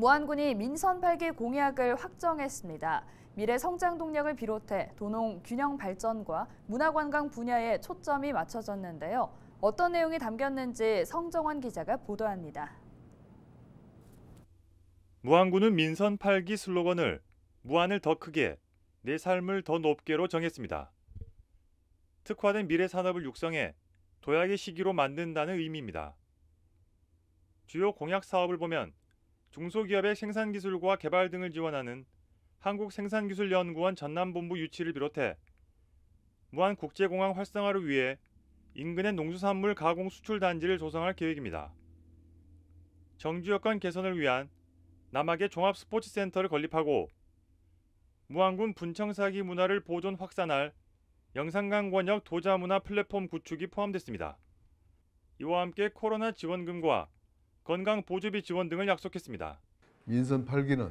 무안군이 민선 8기 공약을 확정했습니다. 미래 성장 동력을 비롯해 도농 균형 발전과 문화관광 분야에 초점이 맞춰졌는데요. 어떤 내용이 담겼는지 성정원 기자가 보도합니다. 무안군은 민선 8기 슬로건을 무안을 더 크게, 내 삶을 더 높게로 정했습니다. 특화된 미래 산업을 육성해 도약의 시기로 만든다는 의미입니다. 주요 공약 사업을 보면 중소기업의 생산기술과 개발 등을 지원하는 한국생산기술연구원 전남본부 유치를 비롯해 무한 국제공항 활성화를 위해 인근의 농수산물 가공 수출 단지를 조성할 계획입니다. 정주 여건 개선을 위한 남학의 종합 스포츠 센터를 건립하고 무안군 분청사기 문화를 보존 확산할 영산강 권역 도자문화 플랫폼 구축이 포함됐습니다. 이와 함께 코로나 지원금과 건강 보조비 지원 등을 약속했습니다. 민선 8기는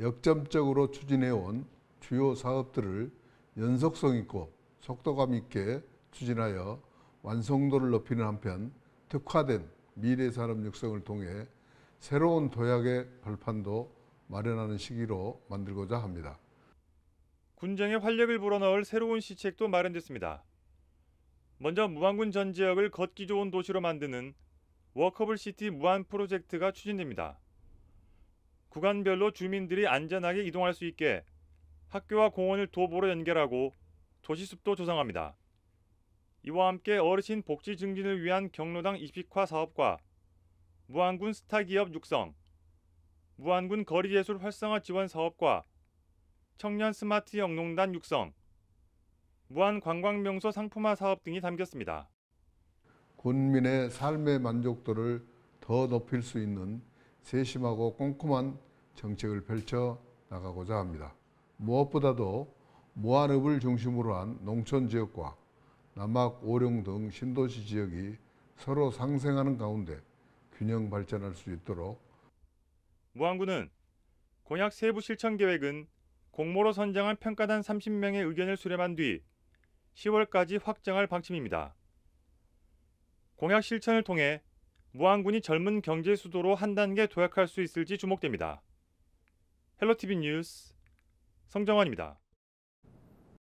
역점적으로 추진해온 주요 사업들을 연속성 있고 속도감 있게 추진하여 완성도를 높이는 한편 특화된 미래 산업 육성을 통해 새로운 도약의 발판도 마련하는 시기로 만들고자 합니다. 군쟁의 활력을 불어넣을 새로운 시책도 마련됐습니다. 먼저 무안군 전 지역을 걷기 좋은 도시로 만드는 워커블 시티 무한 프로젝트가 추진됩니다. 구간별로 주민들이 안전하게 이동할 수 있게 학교와 공원을 도보로 연결하고 도시숲도 조성합니다. 이와 함께 어르신 복지 증진을 위한 경로당 20화 사업과 무안군 스타 기업 육성, 무안군 거리 예술 활성화 지원 사업과 청년 스마트 영농단 육성, 무안 관광 명소 상품화 사업 등이 담겼습니다. 군민의 삶의 만족도를 더 높일 수 있는 세심하고 꼼꼼한 정책을 펼쳐 나가고자 합니다. 무엇보다도 무안읍을 중심으로 한 농촌 지역과 남학, 오룡등 신도시 지역이 서로 상생하는 가운데 균형 발전할 수 있도록 무안군은 공약 세부 실천 계획은 공모로 선정한 평가단 30명의 의견을 수렴한 뒤 10월까지 확정할 방침입니다. 공약 실천을 통해 무안군이 젊은 경제 수도로 한 단계 도약할 수 있을지 주목됩니다. 헬로티비 뉴스 성정환입니다.